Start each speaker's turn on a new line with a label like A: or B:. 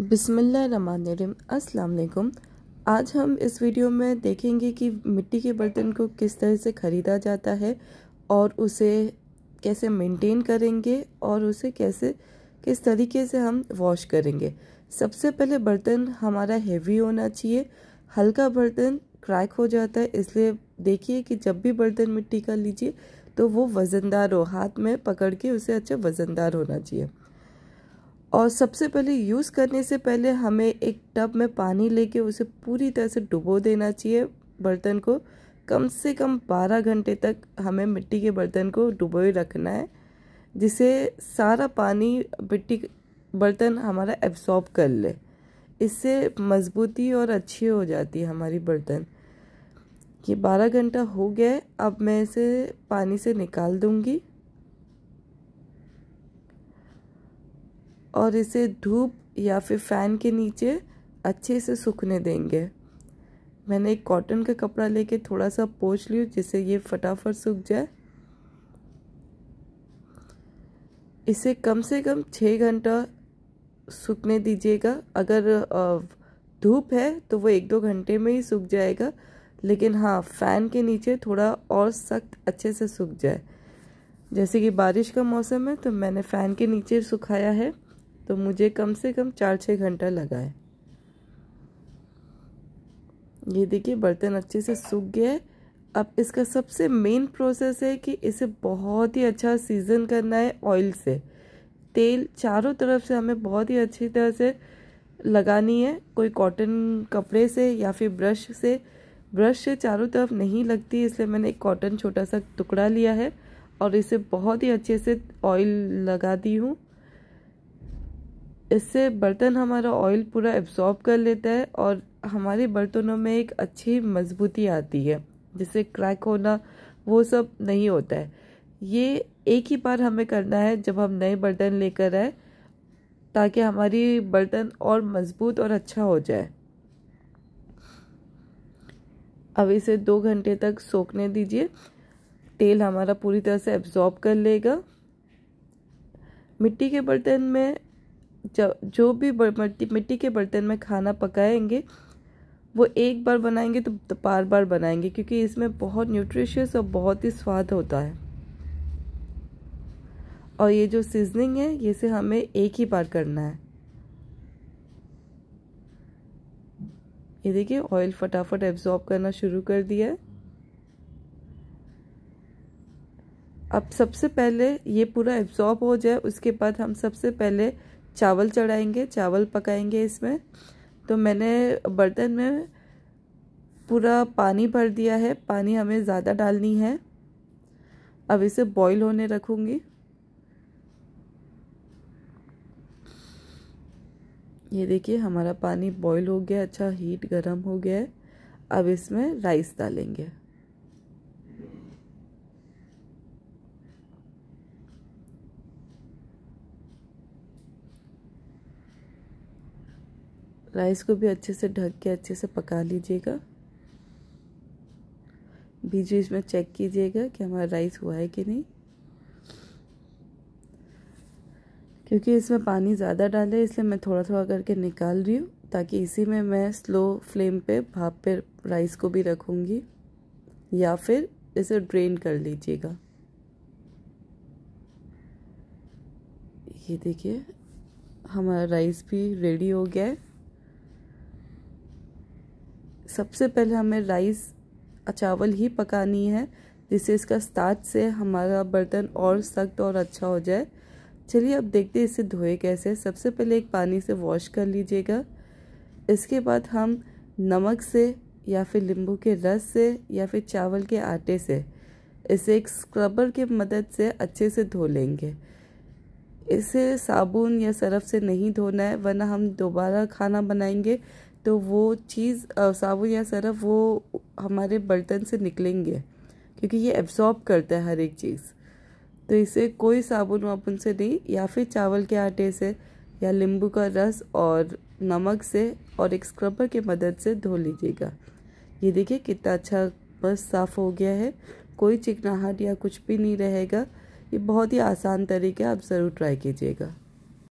A: अस्सलाम वालेकुम आज हम इस वीडियो में देखेंगे कि मिट्टी के बर्तन को किस तरह से ख़रीदा जाता है और उसे कैसे मेंटेन करेंगे और उसे कैसे किस तरीके से हम वॉश करेंगे सबसे पहले बर्तन हमारा हेवी होना चाहिए हल्का बर्तन क्रैक हो जाता है इसलिए देखिए कि जब भी बर्तन मिट्टी का लीजिए तो वो वज़नदार हो हाथ में पकड़ के उसे अच्छा वज़नदार होना चाहिए और सबसे पहले यूज़ करने से पहले हमें एक टब में पानी लेके उसे पूरी तरह से डुबो देना चाहिए बर्तन को कम से कम 12 घंटे तक हमें मिट्टी के बर्तन को डुबोए रखना है जिसे सारा पानी मिट्टी बर्तन हमारा एब्सॉर्ब कर ले इससे मजबूती और अच्छी हो जाती है हमारी बर्तन ये बारह घंटा हो गया अब मैं इसे पानी से निकाल दूँगी और इसे धूप या फिर फ़ैन के नीचे अच्छे से सूखने देंगे मैंने एक कॉटन का कपड़ा लेके थोड़ा सा पोछ लियो जिससे ये फटाफट सूख जाए इसे कम से कम छः घंटा सूखने दीजिएगा अगर धूप है तो वो एक दो घंटे में ही सूख जाएगा लेकिन हाँ फ़ैन के नीचे थोड़ा और सख्त अच्छे से सूख जाए जैसे कि बारिश का मौसम है तो मैंने फ़ैन के नीचे सुखाया है तो मुझे कम से कम चार छः घंटा लगा है ये देखिए बर्तन अच्छे से सूख गया है अब इसका सबसे मेन प्रोसेस है कि इसे बहुत ही अच्छा सीजन करना है ऑयल से तेल चारों तरफ से हमें बहुत ही अच्छी तरह से लगानी है कोई कॉटन कपड़े से या फिर ब्रश से ब्रश से चारों तरफ नहीं लगती इसलिए मैंने एक कॉटन छोटा सा टुकड़ा लिया है और इसे बहुत ही अच्छे से ऑयल लगा दी हूँ इससे बर्तन हमारा ऑयल पूरा एब्जॉर्ब कर लेता है और हमारे बर्तनों में एक अच्छी मजबूती आती है जिससे क्रैक होना वो सब नहीं होता है ये एक ही बार हमें करना है जब हम नए बर्तन लेकर आए ताकि हमारी बर्तन और मजबूत और अच्छा हो जाए अब इसे दो घंटे तक सोखने दीजिए तेल हमारा पूरी तरह से एब्जॉर्ब कर लेगा मिट्टी के बर्तन में जो भी मिट्टी के बर्तन में खाना पकाएंगे वो एक बार बनाएंगे तो, तो बार बार बनाएंगे क्योंकि इसमें बहुत न्यूट्रिशियस और बहुत ही स्वाद होता है और ये जो सीजनिंग है ये से हमें एक ही बार करना है ये देखिए ऑयल फटाफट एब्जॉर्ब करना शुरू कर दिया है अब सबसे पहले ये पूरा एब्जॉर्ब हो जाए उसके बाद हम सबसे पहले चावल चढ़ाएंगे चावल पकाएंगे इसमें तो मैंने बर्तन में पूरा पानी भर दिया है पानी हमें ज़्यादा डालनी है अब इसे बॉईल होने रखूँगी ये देखिए हमारा पानी बॉईल हो गया अच्छा हीट गर्म हो गया है अब इसमें राइस डालेंगे राइस को भी अच्छे से ढक के अच्छे से पका लीजिएगा बीच बीच में चेक कीजिएगा कि हमारा राइस हुआ है कि नहीं क्योंकि इसमें पानी ज़्यादा डाले इसलिए मैं थोड़ा थोड़ा करके निकाल रही हूँ ताकि इसी में मैं स्लो फ्लेम पे भाप पे राइस को भी रखूँगी या फिर इसे ड्रेन कर लीजिएगा ये देखिए हमारा राइस भी रेडी हो गया है सबसे पहले हमें राइस चावल ही पकानी है जिससे इसका स्टार्च से हमारा बर्तन और सख्त और अच्छा हो जाए चलिए अब देखते हैं इसे धोए कैसे सबसे पहले एक पानी से वॉश कर लीजिएगा इसके बाद हम नमक से या फिर नींबू के रस से या फिर चावल के आटे से इसे एक स्क्रबर की मदद से अच्छे से धो लेंगे इसे साबुन या सरफ से नहीं धोना है वरना हम दोबारा खाना बनाएंगे तो वो चीज़ साबुन या सरफ वो हमारे बर्तन से निकलेंगे क्योंकि ये एब्जॉर्ब करता है हर एक चीज़ तो इसे कोई साबुन वाबुन से नहीं या फिर चावल के आटे से या नींबू का रस और नमक से और एक स्क्रबर की मदद से धो लीजिएगा ये देखिए कितना अच्छा बस साफ़ हो गया है कोई चिकनाहट या कुछ भी नहीं रहेगा ये बहुत ही आसान तरीका आप ज़रूर ट्राई कीजिएगा